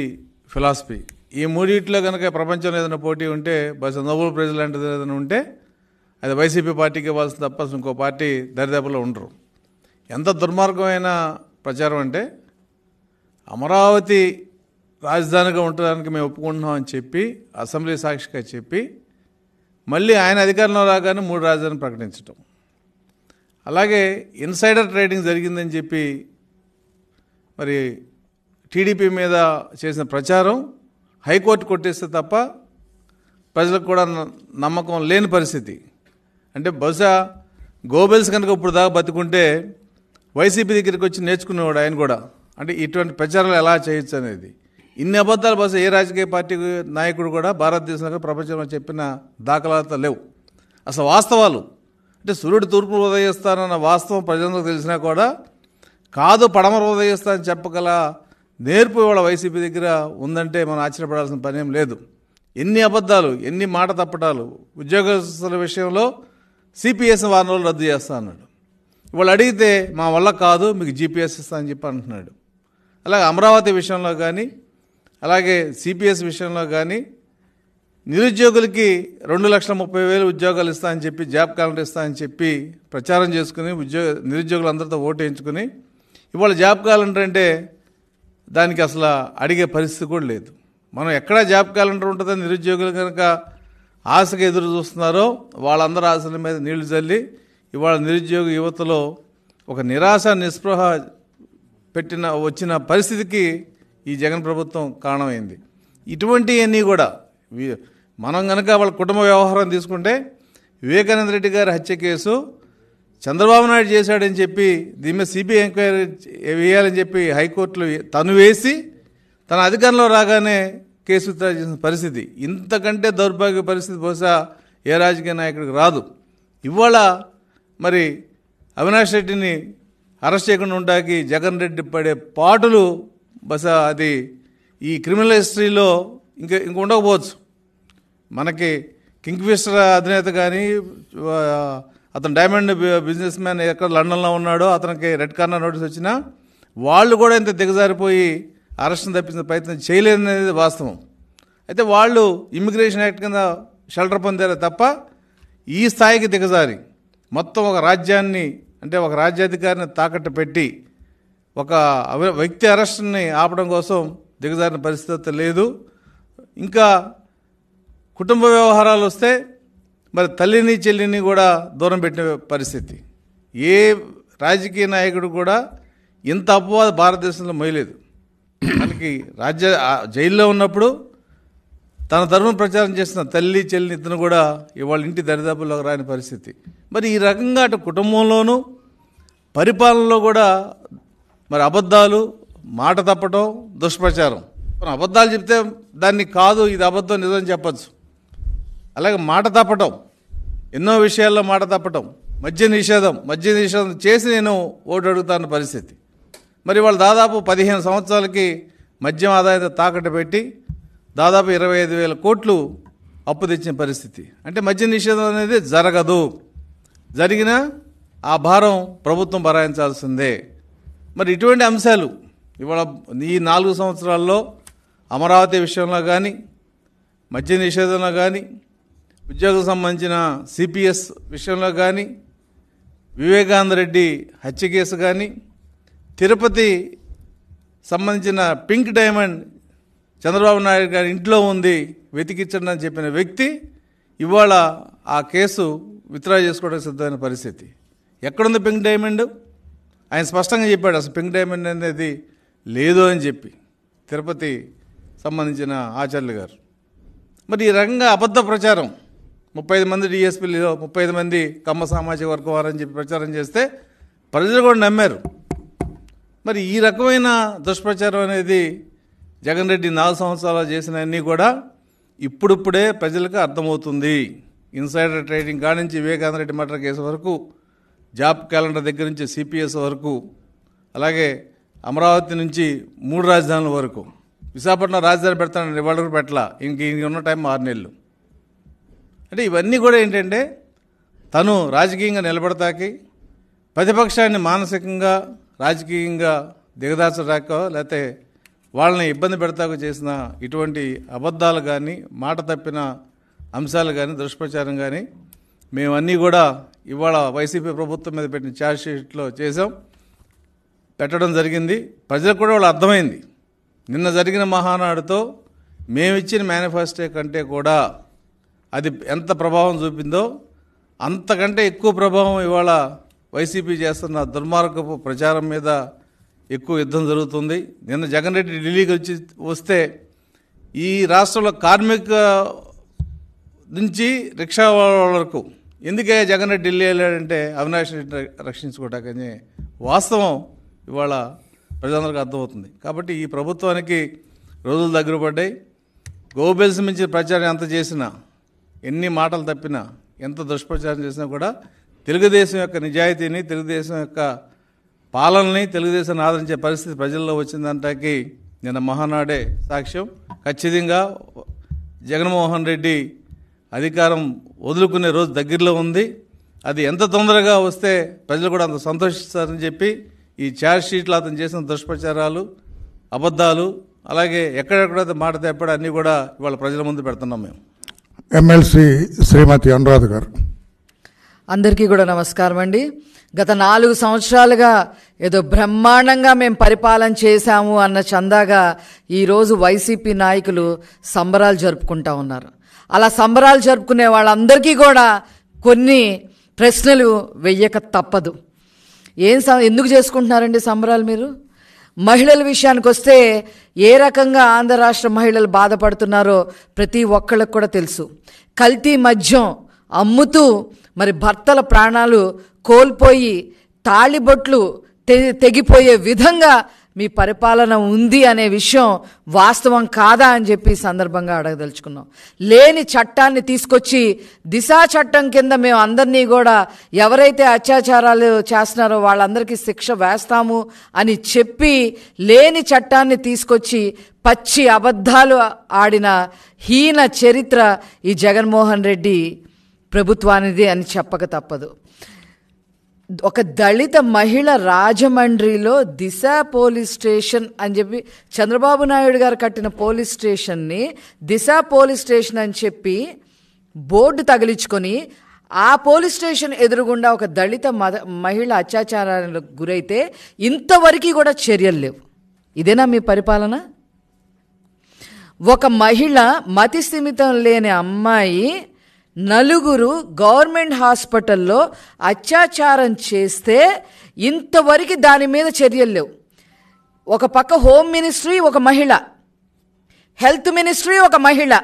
ఫిలాసఫీ ఈ మూడిట్లో కనుక ప్రపంచంలో ఏదైనా పోటీ ఉంటే బస్ నోబుల్ ప్రైజ్ లాంటిది ఏదైనా ఉంటే అది వైసీపీ పార్టీకి ఇవ్వాల్సిన తప్ప ఇంకో పార్టీ దరిదాపులో ఉండరు ఎంత దుర్మార్గమైన ప్రచారం అంటే అమరావతి రాజధానిగా ఉండడానికి మేము ఒప్పుకుంటున్నాం అని చెప్పి అసెంబ్లీ సాక్షిగా చెప్పి మళ్ళీ ఆయన అధికారంలో రాగానే మూడు రాజధానులు ప్రకటించడం అలాగే ఇన్సైడర్ ట్రేడింగ్ జరిగిందని చెప్పి మరి టీడీపీ మీద చేసిన ప్రచారం హైకోర్టు కొట్టేస్తే తప్ప ప్రజలకు కూడా నమ్మకం లేని పరిస్థితి అంటే బహుశా గోబెల్స్ కనుక ఇప్పుడు దాకా బతుకుంటే వైసీపీ దగ్గరికి వచ్చి నేర్చుకునేవాడు ఆయన కూడా అంటే ఇటువంటి ప్రచారాలు ఎలా చేయొచ్చు అనేది ఇన్ని అబద్ధాలు బస్సు ఏ రాజకీయ పార్టీ నాయకుడు కూడా భారతదేశంలో ప్రపంచంలో చెప్పిన దాఖలాత లేవు అసలు వాస్తవాలు అంటే సూర్యుడు తూర్పు ఉదయిస్తానన్న వాస్తవం ప్రజలందరూ తెలిసినా కూడా కాదు పడమర ఉదయిస్తా అని చెప్పగల నేర్పు ఇవాళ వైసీపీ దగ్గర ఉందంటే మనం ఆశ్చర్యపడాల్సిన పనేం లేదు ఎన్ని అబద్ధాలు ఎన్ని మాట తప్పటాలు ఉద్యోగస్తుల విషయంలో సిపిఎస్ వారం రోజులు రద్దు చేస్తా అన్నాడు ఇవాళ అడిగితే మా వల్ల కాదు మీకు జీపీఎస్ ఇస్తా అని చెప్పి అంటున్నాడు అలాగే అమరావతి విషయంలో కానీ అలాగే సిపిఎస్ విషయంలో కానీ నిరుద్యోగులకి రెండు లక్షల ముప్పై వేలు ఉద్యోగాలు ఇస్తా అని చెప్పి జాబ్ క్యాలెండర్ ఇస్తా అని చెప్పి ప్రచారం చేసుకుని ఉద్యోగ నిరుద్యోగులందరితో ఓటు వేయించుకుని ఇవాళ జాబ్ క్యాలెండర్ అంటే దానికి అసలు అడిగే పరిస్థితి కూడా లేదు మనం ఎక్కడ జాబ్ క్యాలెండర్ ఉంటుందో నిరుద్యోగులు కనుక ఆశగా ఎదురు చూస్తున్నారో వాళ్ళందరూ ఆశల మీద నీళ్లు చల్లి ఇవాళ నిరుద్యోగ యువతలో ఒక నిరాశ నిస్పృహ పెట్టిన వచ్చిన పరిస్థితికి ఈ జగన్ ప్రభుత్వం కారణమైంది ఇటువంటివన్నీ కూడా మనం కనుక వాళ్ళ కుటుంబ వ్యవహారం తీసుకుంటే వివేకానంద రెడ్డి గారి హత్య కేసు చంద్రబాబు నాయుడు చేశాడని చెప్పి దీని మీద సిబిఐ ఎంక్వైరీ వేయాలని చెప్పి హైకోర్టులో తను వేసి తన అధికారంలో రాగానే కేసు విత్డ్రా చేసిన పరిస్థితి ఇంతకంటే దౌర్భాగ్య పరిస్థితి బహుశా ఏ రాజకీయ నాయకుడికి రాదు ఇవాళ మరి అవినాష్ రెడ్డిని అరెస్ట్ చేయకుండా ఉండడానికి జగన్ రెడ్డి పడే పాటలు బస అది ఈ క్రిమినల్ హిస్టరీలో ఇంకా ఇంక ఉండకపోవచ్చు మనకి ఫిషర్ అధినేత కానీ అతను డైమండ్ బిజినెస్ మ్యాన్ ఎక్కడ లండన్లో ఉన్నాడో అతనికి రెడ్ కార్నర్ నోటీస్ వచ్చినా వాళ్ళు కూడా ఇంత దిగజారిపోయి అరెస్ట్ని తప్పించిన ప్రయత్నం చేయలేదనేది వాస్తవం అయితే వాళ్ళు ఇమ్మిగ్రేషన్ యాక్ట్ కింద షెల్టర్ పొందారు తప్ప ఈ స్థాయికి దిగజారి మొత్తం ఒక రాజ్యాన్ని అంటే ఒక రాజ్యాధికారిని తాకట్టు పెట్టి ఒక వ్యక్తి అరెస్ట్ని ఆపడం కోసం దిగజారిన పరిస్థితి లేదు ఇంకా కుటుంబ వ్యవహారాలు వస్తే మరి తల్లిని చెల్లిని కూడా దూరం పెట్టిన పరిస్థితి ఏ రాజకీయ నాయకుడు కూడా ఇంత అపవాద భారతదేశంలో మొయలేదు మనకి రాజ్య జైల్లో ఉన్నప్పుడు తన ధర్మం ప్రచారం చేసిన తల్లి చెల్లిని ఇద్దరు కూడా ఇవాళ ఇంటి దరిదాపుల్లోకి రాని పరిస్థితి మరి ఈ రకంగా అటు కుటుంబంలోనూ పరిపాలనలో కూడా మరి అబద్ధాలు మాట తప్పటం దుష్ప్రచారం అబద్ధాలు చెప్తే దాన్ని కాదు ఇది అబద్ధం నిజం చెప్పచ్చు అలాగే మాట తప్పటం ఎన్నో విషయాల్లో మాట తప్పటం మద్య నిషేధం మద్య నిషేధం చేసి నేను ఓటు అడుగుతాను పరిస్థితి మరి వాళ్ళు దాదాపు పదిహేను సంవత్సరాలకి మద్యం ఆదాయం తాకట్టు పెట్టి దాదాపు ఇరవై ఐదు వేల కోట్లు అప్పు తెచ్చిన పరిస్థితి అంటే మద్య నిషేధం అనేది జరగదు జరిగిన ఆ భారం ప్రభుత్వం భరాయించాల్సిందే మరి ఇటువంటి అంశాలు ఇవాళ ఈ నాలుగు సంవత్సరాల్లో అమరావతి విషయంలో కానీ మద్య నిషేధంలో కానీ ఉద్యోగం సంబంధించిన సిపిఎస్ విషయంలో కానీ వివేకానంద రెడ్డి హత్య కేసు కానీ తిరుపతి సంబంధించిన పింక్ డైమండ్ చంద్రబాబు నాయుడు గారి ఇంట్లో ఉంది వెతికించండి అని చెప్పిన వ్యక్తి ఇవాళ ఆ కేసు విత్డ్రా చేసుకోవడానికి సిద్ధమైన పరిస్థితి ఎక్కడుంది పింక్ డైమండ్ ఆయన స్పష్టంగా చెప్పాడు అసలు పింక్ డైమండ్ అనేది లేదు అని చెప్పి తిరుపతి సంబంధించిన ఆచార్యులు గారు మరి ఈ రకంగా అబద్ధ ప్రచారం ముప్పై ఐదు మంది డిఎస్పీలు ముప్పై ఐదు మంది కమ్మ సామాజిక వర్గం వారని చెప్పి ప్రచారం చేస్తే ప్రజలు కూడా నమ్మారు మరి ఈ రకమైన దుష్ప్రచారం అనేది జగన్ రెడ్డి నాలుగు సంవత్సరాలు చేసినవన్నీ కూడా ఇప్పుడిప్పుడే ప్రజలకు అర్థమవుతుంది ఇన్సైడర్ ట్రేడింగ్ కానించి వివేకానంద రెడ్డి మటర్ కేసు వరకు జాబ్ క్యాలెండర్ దగ్గర నుంచి సిపిఎస్ వరకు అలాగే అమరావతి నుంచి మూడు రాజధానుల వరకు విశాఖపట్నం రాజధాని పెడతాను వాళ్ళు పెట్టాల ఇంక ఇంక ఉన్న టైం ఆరు నెలలు అంటే ఇవన్నీ కూడా ఏంటంటే తను రాజకీయంగా నిలబడతాకి ప్రతిపక్షాన్ని మానసికంగా రాజకీయంగా దిగదాచడాక లేకపోతే వాళ్ళని ఇబ్బంది పెడతాకు చేసిన ఇటువంటి అబద్ధాలు కానీ మాట తప్పిన అంశాలు కానీ దుష్ప్రచారం కానీ మేమన్నీ కూడా ఇవాళ వైసీపీ ప్రభుత్వం మీద పెట్టిన షీట్లో చేసాం పెట్టడం జరిగింది ప్రజలకు కూడా వాళ్ళు అర్థమైంది నిన్న జరిగిన మహానాడుతో మేమిచ్చిన మేనిఫెస్టో కంటే కూడా అది ఎంత ప్రభావం చూపిందో అంతకంటే ఎక్కువ ప్రభావం ఇవాళ వైసీపీ చేస్తున్న దుర్మార్గపు ప్రచారం మీద ఎక్కువ యుద్ధం జరుగుతుంది నిన్న జగన్ రెడ్డి ఢిల్లీకి వచ్చి వస్తే ఈ రాష్ట్రంలో కార్మిక నుంచి రిక్షా వరకు ఎందుకే జగన్ రెడ్డి ఢిల్లీ వెళ్ళాడంటే అవినాష్ రెడ్డిని రక్షించుకోవటానికి వాస్తవం ఇవాళ ప్రజలందరికీ అర్థమవుతుంది కాబట్టి ఈ ప్రభుత్వానికి రోజులు దగ్గర పడ్డాయి గోబెల్స్ మించి ప్రచారం ఎంత చేసినా ఎన్ని మాటలు తప్పినా ఎంత దుష్ప్రచారం చేసినా కూడా తెలుగుదేశం యొక్క నిజాయితీని తెలుగుదేశం యొక్క పాలనని తెలుగుదేశాన్ని ఆదరించే పరిస్థితి ప్రజల్లో వచ్చిందంటాకి నిన్న మహానాడే సాక్ష్యం ఖచ్చితంగా జగన్మోహన్ రెడ్డి అధికారం వదులుకునే రోజు దగ్గరలో ఉంది అది ఎంత తొందరగా వస్తే ప్రజలు కూడా అంత సంతోషిస్తారని చెప్పి ఈ ఛార్జ్ షీట్లు అతను చేసిన దుష్ప్రచారాలు అబద్ధాలు అలాగే ఎక్కడెక్కడ మాట తెప్పడం అన్నీ కూడా ఇవాళ ప్రజల ముందు పెడుతున్నాం మేము ఎమ్మెల్సీ శ్రీమతి అనురాధ గారు అందరికీ కూడా నమస్కారం అండి గత నాలుగు సంవత్సరాలుగా ఏదో బ్రహ్మాండంగా మేము పరిపాలన చేశాము అన్న చందాగా ఈరోజు వైసీపీ నాయకులు సంబరాలు జరుపుకుంటా ఉన్నారు అలా సంబరాలు జరుపుకునే వాళ్ళందరికీ కూడా కొన్ని ప్రశ్నలు వెయ్యక తప్పదు ఏం ఎందుకు చేసుకుంటున్నారండి సంబరాలు మీరు మహిళల విషయానికి వస్తే ఏ రకంగా ఆంధ్ర రాష్ట్ర మహిళలు బాధపడుతున్నారో ప్రతి ఒక్కళ్ళకు కూడా తెలుసు కల్తీ మద్యం అమ్ముతూ మరి భర్తల ప్రాణాలు కోల్పోయి తాళిబొట్లు తె తెగిపోయే విధంగా మీ పరిపాలన ఉంది అనే విషయం వాస్తవం కాదా అని చెప్పి సందర్భంగా అడగదలుచుకున్నాం లేని చట్టాన్ని తీసుకొచ్చి దిశా చట్టం కింద మేము అందరినీ కూడా ఎవరైతే అత్యాచారాలు చేస్తున్నారో వాళ్ళందరికీ శిక్ష వేస్తాము అని చెప్పి లేని చట్టాన్ని తీసుకొచ్చి పచ్చి అబద్ధాలు ఆడిన హీన చరిత్ర ఈ జగన్మోహన్ రెడ్డి ప్రభుత్వానిది అని చెప్పక తప్పదు ఒక దళిత మహిళ రాజమండ్రిలో దిశ పోలీస్ స్టేషన్ అని చెప్పి చంద్రబాబు నాయుడు గారు కట్టిన పోలీస్ స్టేషన్ని దిశ పోలీస్ స్టేషన్ అని చెప్పి బోర్డు తగిలించుకొని ఆ పోలీస్ స్టేషన్ ఎదురుగుండా ఒక దళిత మద మహిళ అత్యాచారాలకు గురైతే ఇంతవరకు కూడా చర్యలు లేవు ఇదేనా మీ పరిపాలన ఒక మహిళ మతి స్థిమితం లేని అమ్మాయి నలుగురు గవర్నమెంట్ హాస్పిటల్లో అత్యాచారం చేస్తే ఇంతవరకు దాని మీద చర్యలు లేవు ఒక పక్క హోమ్ మినిస్ట్రీ ఒక మహిళ హెల్త్ మినిస్ట్రీ ఒక మహిళ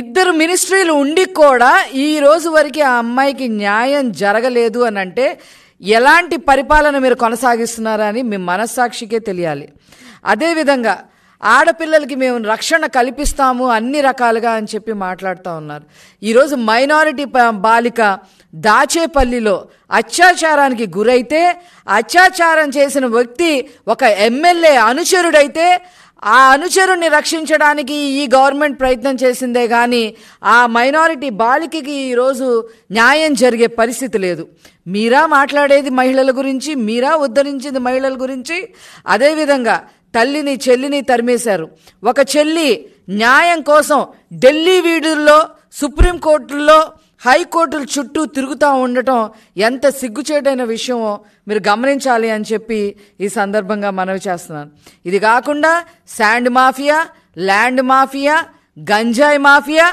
ఇద్దరు మినిస్ట్రీలు ఉండి కూడా ఈ రోజు వరకు ఆ అమ్మాయికి న్యాయం జరగలేదు అని అంటే ఎలాంటి పరిపాలన మీరు కొనసాగిస్తున్నారని మీ మనస్సాక్షికే తెలియాలి అదేవిధంగా ఆడపిల్లలకి మేము రక్షణ కల్పిస్తాము అన్ని రకాలుగా అని చెప్పి మాట్లాడుతూ ఉన్నారు ఈరోజు మైనారిటీ బాలిక దాచేపల్లిలో అత్యాచారానికి గురైతే అత్యాచారం చేసిన వ్యక్తి ఒక ఎమ్మెల్యే అనుచరుడైతే ఆ అనుచరుణ్ణి రక్షించడానికి ఈ గవర్నమెంట్ ప్రయత్నం చేసిందే కానీ ఆ మైనారిటీ బాలికకి ఈరోజు న్యాయం జరిగే పరిస్థితి లేదు మీరా మాట్లాడేది మహిళల గురించి మీరా ఉద్ధరించింది మహిళల గురించి అదేవిధంగా తల్లిని చెల్లిని తరిమేశారు ఒక చెల్లి న్యాయం కోసం ఢిల్లీ వీడుల్లో సుప్రీంకోర్టుల్లో హైకోర్టుల చుట్టూ తిరుగుతూ ఉండటం ఎంత సిగ్గుచేటైన విషయమో మీరు గమనించాలి అని చెప్పి ఈ సందర్భంగా మనవి చేస్తున్నాను ఇది కాకుండా శాండ్ మాఫియా ల్యాండ్ మాఫియా గంజాయి మాఫియా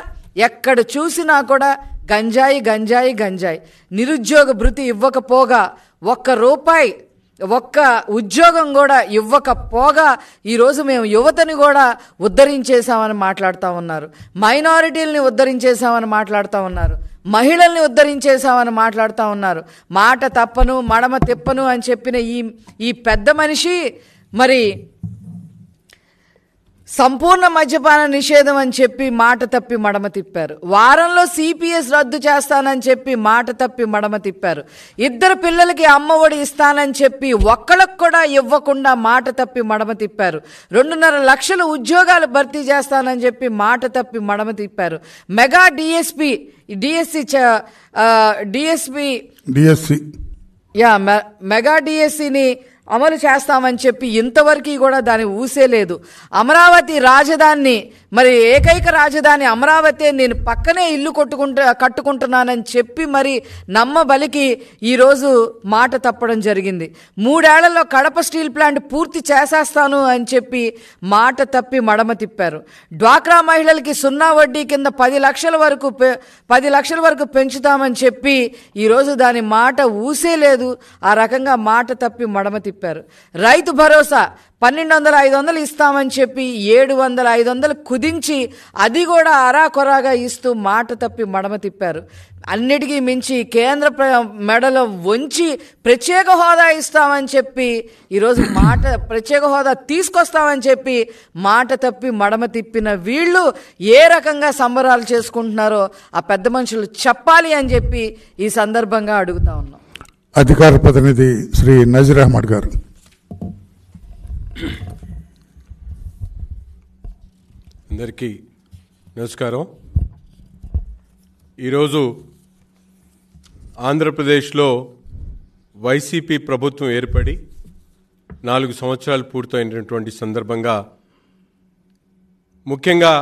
ఎక్కడ చూసినా కూడా గంజాయి గంజాయి గంజాయి నిరుద్యోగ భృతి ఇవ్వకపోగా ఒక్క రూపాయి ఒక్క ఉద్యోగం కూడా ఇవ్వకపోగా ఈరోజు మేము యువతని కూడా ఉద్ధరించేశామని మాట్లాడుతూ ఉన్నారు మైనారిటీలని ఉద్ధరించేశామని మాట్లాడుతూ ఉన్నారు మహిళల్ని ఉద్ధరించేశామని మాట్లాడుతూ ఉన్నారు మాట తప్పను మడమ తిప్పను అని చెప్పిన ఈ ఈ పెద్ద మనిషి మరి సంపూర్ణ మద్యపాన నిషేధం అని చెప్పి మాట తప్పి మడమ తిప్పారు వారంలో సిపిఎస్ రద్దు చేస్తానని చెప్పి మాట తప్పి మడమ తిప్పారు ఇద్దరు పిల్లలకి అమ్మ ఒడి ఇస్తానని చెప్పి ఒక్కడకు కూడా ఇవ్వకుండా మాట తప్పి మడమ తిప్పారు రెండున్నర లక్షల ఉద్యోగాలు భర్తీ చేస్తానని చెప్పి మాట తప్పి మడమ తిప్పారు mega DSP DSC DSP DSC యా మెగా డిఎస్సిని అమలు చేస్తామని చెప్పి ఇంతవరకు కూడా దాని ఊసేలేదు అమరావతి రాజధాని మరి ఏకైక రాజధాని అమరావతి నేను పక్కనే ఇల్లు కొట్టుకుంటా కట్టుకుంటున్నానని చెప్పి మరి నమ్మబలికి ఈరోజు మాట తప్పడం జరిగింది మూడేళ్లలో కడప స్టీల్ ప్లాంట్ పూర్తి చేసేస్తాను అని చెప్పి మాట తప్పి మడమ తిప్పారు డ్వాక్రా మహిళలకి సున్నా వడ్డీ కింద పది లక్షల వరకు పది లక్షల వరకు పెంచుతామని చెప్పి ఈరోజు దాని మాట ఊసేలేదు ఆ రకంగా మాట తప్పి మడమ తిప్పారు చెప్పారు రైతు భరోసా పన్నెండు వందల ఐదు వందలు ఇస్తామని చెప్పి ఏడు వందల ఐదు వందలు కుదించి అది కూడా అరాకొరాగా ఇస్తూ మాట తప్పి మడమ తిప్పారు అన్నిటికీ మించి కేంద్ర మెడలో వంచి ప్రత్యేక హోదా ఇస్తామని చెప్పి ఈరోజు మాట ప్రత్యేక హోదా తీసుకొస్తామని చెప్పి మాట తప్పి మడమ తిప్పిన వీళ్ళు ఏ రకంగా సంబరాలు చేసుకుంటున్నారో ఆ పెద్ద మనుషులు చెప్పాలి అని చెప్పి ఈ సందర్భంగా అడుగుతా ఉన్నాం అధికార ప్రతినిధి శ్రీ నజీర్ అహ్మద్ గారు అందరికీ నమస్కారం ఈరోజు ఆంధ్రప్రదేశ్లో వైసీపీ ప్రభుత్వం ఏర్పడి నాలుగు సంవత్సరాలు పూర్తయినటువంటి సందర్భంగా ముఖ్యంగా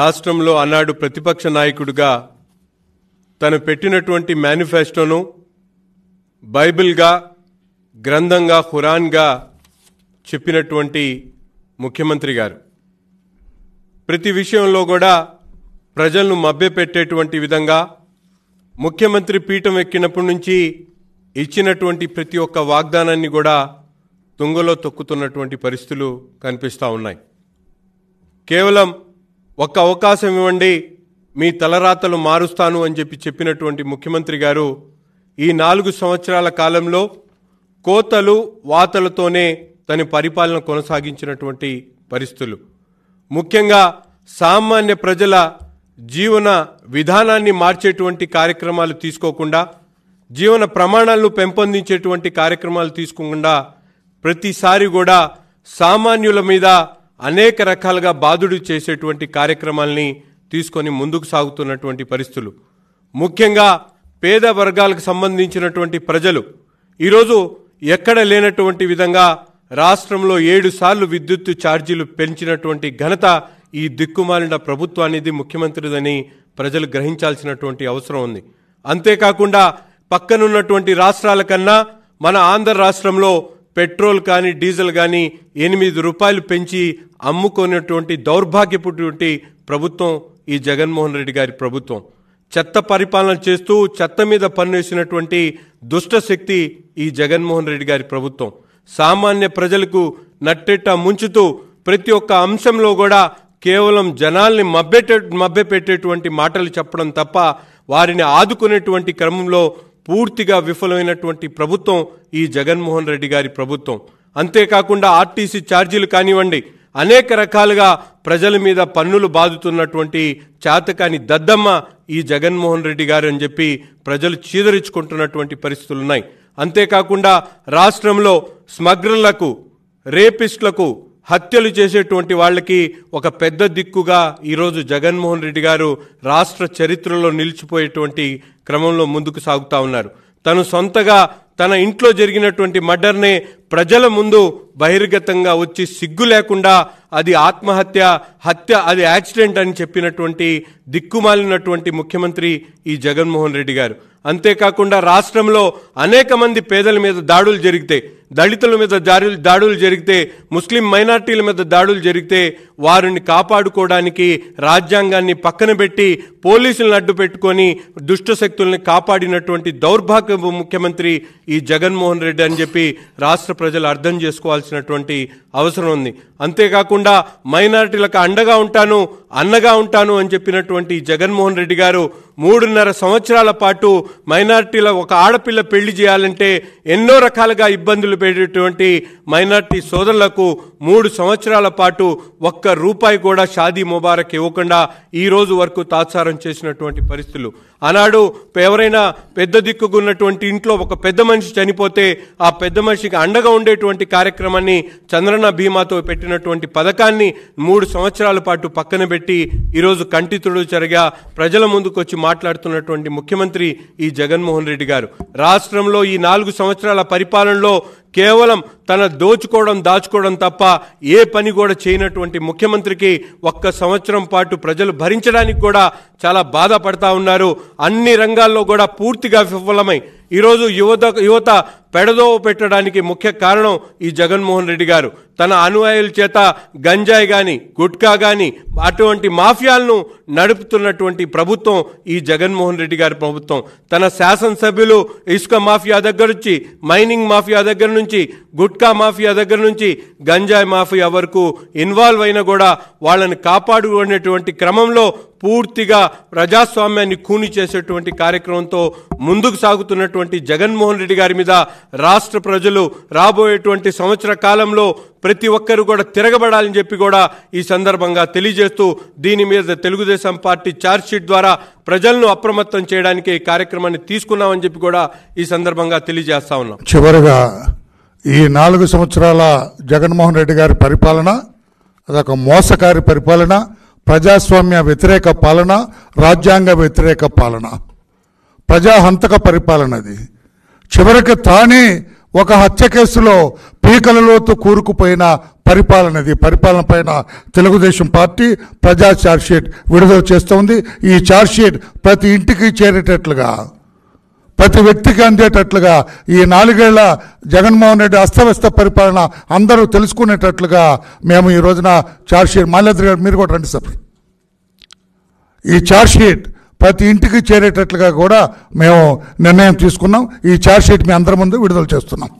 రాష్ట్రంలో అన్నాడు ప్రతిపక్ష నాయకుడిగా తను పెట్టినటువంటి మేనిఫెస్టోను బైబిల్గా గ్రంథంగా ఖురాన్గా చెప్పినటువంటి ముఖ్యమంత్రి గారు ప్రతి విషయంలో కూడా ప్రజలను మభ్యపెట్టేటువంటి విధంగా ముఖ్యమంత్రి పీఠం ఎక్కినప్పటి నుంచి ఇచ్చినటువంటి ప్రతి ఒక్క వాగ్దానాన్ని కూడా తుంగలో తొక్కుతున్నటువంటి పరిస్థితులు కనిపిస్తూ ఉన్నాయి కేవలం ఒక్క అవకాశం ఇవ్వండి మీ తలరాతలు మారుస్తాను అని చెప్పి చెప్పినటువంటి ముఖ్యమంత్రి గారు ఈ నాలుగు సంవత్సరాల కాలంలో కోతలు వాతలతోనే తన పరిపాలన కొనసాగించినటువంటి పరిస్థితులు ముఖ్యంగా సామాన్య ప్రజల జీవన విధానాన్ని మార్చేటువంటి కార్యక్రమాలు తీసుకోకుండా జీవన ప్రమాణాలను పెంపొందించేటువంటి కార్యక్రమాలు తీసుకోకుండా ప్రతిసారి కూడా సామాన్యుల మీద అనేక రకాలుగా బాధుడు చేసేటువంటి కార్యక్రమాల్ని తీసుకొని ముందుకు సాగుతున్నటువంటి పరిస్థితులు ముఖ్యంగా పేద వర్గాలకు సంబంధించినటువంటి ప్రజలు ఈరోజు ఎక్కడ లేనటువంటి విధంగా రాష్ట్రంలో ఏడు సార్లు విద్యుత్ ఛార్జీలు పెంచినటువంటి ఘనత ఈ దిక్కుమాలిన ప్రభుత్వానిది ముఖ్యమంత్రిదని ప్రజలు గ్రహించాల్సినటువంటి అవసరం ఉంది అంతేకాకుండా పక్కనున్నటువంటి రాష్ట్రాల కన్నా మన ఆంధ్ర రాష్ట్రంలో పెట్రోల్ కానీ డీజిల్ కానీ ఎనిమిది రూపాయలు పెంచి అమ్ముకునేటువంటి దౌర్భాగ్యపుటువంటి ప్రభుత్వం ఈ జగన్మోహన్ రెడ్డి గారి ప్రభుత్వం చెత్త పరిపాలన చేస్తూ చెత్త మీద పన్నేసినటువంటి దుష్టశక్తి ఈ జగన్మోహన్ రెడ్డి గారి ప్రభుత్వం సామాన్య ప్రజలకు నట్టెట్ట ముంచుతూ ప్రతి ఒక్క అంశంలో కూడా కేవలం జనాల్ని మబ్బెట మబ్బెపెట్టేటువంటి మాటలు చెప్పడం తప్ప వారిని ఆదుకునేటువంటి క్రమంలో పూర్తిగా విఫలమైనటువంటి ప్రభుత్వం ఈ జగన్మోహన్ రెడ్డి గారి ప్రభుత్వం అంతేకాకుండా ఆర్టీసీ ఛార్జీలు కానివ్వండి అనేక రకాలుగా ప్రజల మీద పన్నులు బాదుతున్నటువంటి చేతకాని దద్దమ్మ ఈ జగన్మోహన్ రెడ్డి గారు అని చెప్పి ప్రజలు చీదరించుకుంటున్నటువంటి పరిస్థితులు ఉన్నాయి అంతేకాకుండా రాష్ట్రంలో స్మగ్లర్లకు రేపిస్టులకు హత్యలు చేసేటువంటి వాళ్ళకి ఒక పెద్ద దిక్కుగా ఈరోజు జగన్మోహన్ రెడ్డి గారు రాష్ట్ర చరిత్రలో నిలిచిపోయేటువంటి క్రమంలో ముందుకు సాగుతా ఉన్నారు తను సొంతగా తన ఇంట్లో జరిగినటువంటి మర్డర్నే ప్రజల ముందు బహిర్గతంగా వచ్చి సిగ్గు లేకుండా అది ఆత్మహత్య హత్య అది యాక్సిడెంట్ అని చెప్పినటువంటి దిక్కుమాలినటువంటి ముఖ్యమంత్రి ఈ జగన్మోహన్ రెడ్డి గారు అంతేకాకుండా రాష్ట్రంలో అనేక మంది పేదల మీద దాడులు జరిగితే దళితుల మీద దాడులు దాడులు జరిగితే ముస్లిం మైనార్టీల మీద దాడులు జరిగితే వారిని కాపాడుకోవడానికి రాజ్యాంగాన్ని పక్కన పెట్టి పోలీసులను అడ్డు పెట్టుకొని దుష్టశక్తుల్ని కాపాడినటువంటి దౌర్భాగ్య ముఖ్యమంత్రి ఈ జగన్మోహన్ రెడ్డి అని చెప్పి రాష్ట్ర ప్రజలు అర్థం చేసుకోవాల్సినటువంటి అవసరం ఉంది అంతేకాకుండా మైనారిటీలకు అండగా ఉంటాను అన్నగా ఉంటాను అని చెప్పినటువంటి జగన్మోహన్ రెడ్డి గారు మూడున్నర సంవత్సరాల పాటు మైనారిటీల ఒక ఆడపిల్ల పెళ్లి చేయాలంటే ఎన్నో రకాలుగా ఇబ్బందులు పెట్టేటువంటి మైనారిటీ సోదరులకు మూడు సంవత్సరాల పాటు ఒక్క రూపాయి కూడా షాదీ ముబారక్ ఇవ్వకుండా ఈ రోజు వరకు తాత్సారం చేసినటువంటి పరిస్థితులు ఆనాడు ఎవరైనా పెద్ద దిక్కుగున్నటువంటి ఇంట్లో ఒక పెద్ద మనిషి చనిపోతే ఆ పెద్ద మనిషికి అండగా ఉండేటువంటి కార్యక్రమాన్ని చంద్ర సాధారణ బీమాతో పెట్టినటువంటి పథకాన్ని మూడు సంవత్సరాల పాటు పక్కన పెట్టి ఈరోజు కంటితుడు జరగా ప్రజల ముందుకు వచ్చి మాట్లాడుతున్నటువంటి ముఖ్యమంత్రి ఈ జగన్మోహన్ రెడ్డి గారు రాష్ట్రంలో ఈ నాలుగు సంవత్సరాల పరిపాలనలో కేవలం తన దోచుకోవడం దాచుకోవడం తప్ప ఏ పని కూడా చేయనటువంటి ముఖ్యమంత్రికి ఒక్క సంవత్సరం పాటు ప్రజలు భరించడానికి కూడా చాలా బాధపడతా ఉన్నారు అన్ని రంగాల్లో కూడా పూర్తిగా విఫలమై ఈరోజు యువత యువత పెడదోవ పెట్టడానికి ముఖ్య కారణం ఈ జగన్మోహన్ రెడ్డి గారు తన అనుయాయుల చేత గంజాయి కానీ గుట్కా కానీ అటువంటి మాఫియాలను నడుపుతున్నటువంటి ప్రభుత్వం ఈ జగన్మోహన్ రెడ్డి గారి ప్రభుత్వం తన శాసనసభ్యులు ఇసుక మాఫియా దగ్గర మైనింగ్ మాఫియా దగ్గర నుంచి గుట్కా మాఫియా దగ్గర నుంచి గంజాయి మాఫియా వరకు ఇన్వాల్వ్ అయినా కూడా వాళ్ళని కాపాడుకునేటువంటి క్రమంలో పూర్తిగా ప్రజాస్వామ్యాన్ని కూని చేసేటువంటి కార్యక్రమంతో ముందుకు సాగుతున్నటువంటి జగన్మోహన్ రెడ్డి గారి మీద రాష్ట్ర ప్రజలు రాబోయేటువంటి సంవత్సర కాలంలో ప్రతి ఒక్కరు కూడా తిరగబడాలని చెప్పి కూడా ఈ సందర్భంగా తెలియజేస్తూ దీని మీద తెలుగుదేశం పార్టీ ఛార్జ్షీట్ ద్వారా ప్రజలను అప్రమత్తం చేయడానికి ఈ కార్యక్రమాన్ని తీసుకున్నామని చెప్పి కూడా ఈ సందర్భంగా తెలియజేస్తా ఉన్నాం చివరిగా ఈ నాలుగు సంవత్సరాల జగన్మోహన్ రెడ్డి గారి పరిపాలన అదొక మోసకారి పరిపాలన ప్రజాస్వామ్య వ్యతిరేక పాలన రాజ్యాంగ వ్యతిరేక పాలన ప్రజాహంతక పరిపాలన అది చివరికి తానే ఒక హత్య కేసులో పీకలలోతు కూరుకుపోయిన పరిపాలనది పరిపాలన పైన తెలుగుదేశం పార్టీ ప్రజా షీట్ విడుదల చేస్తోంది ఈ షీట్ ప్రతి ఇంటికి చేరేటట్లుగా ప్రతి వ్యక్తికి అందేటట్లుగా ఈ నాలుగేళ్ల జగన్మోహన్ రెడ్డి అస్తవ్యస్త పరిపాలన అందరూ తెలుసుకునేటట్లుగా మేము ఈ రోజున ఛార్జ్షీట్ మాల్యాద్రి గారు మీరు కూడా రండి సార్ ఈ ఛార్జ్షీట్ ప్రతి ఇంటికి చేరేటట్లుగా కూడా మేము నిర్ణయం తీసుకున్నాం ఈ ఛార్జ్షీట్ మీ అందరి ముందు విడుదల చేస్తున్నాం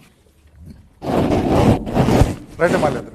రైట్ మాల్యాద్రి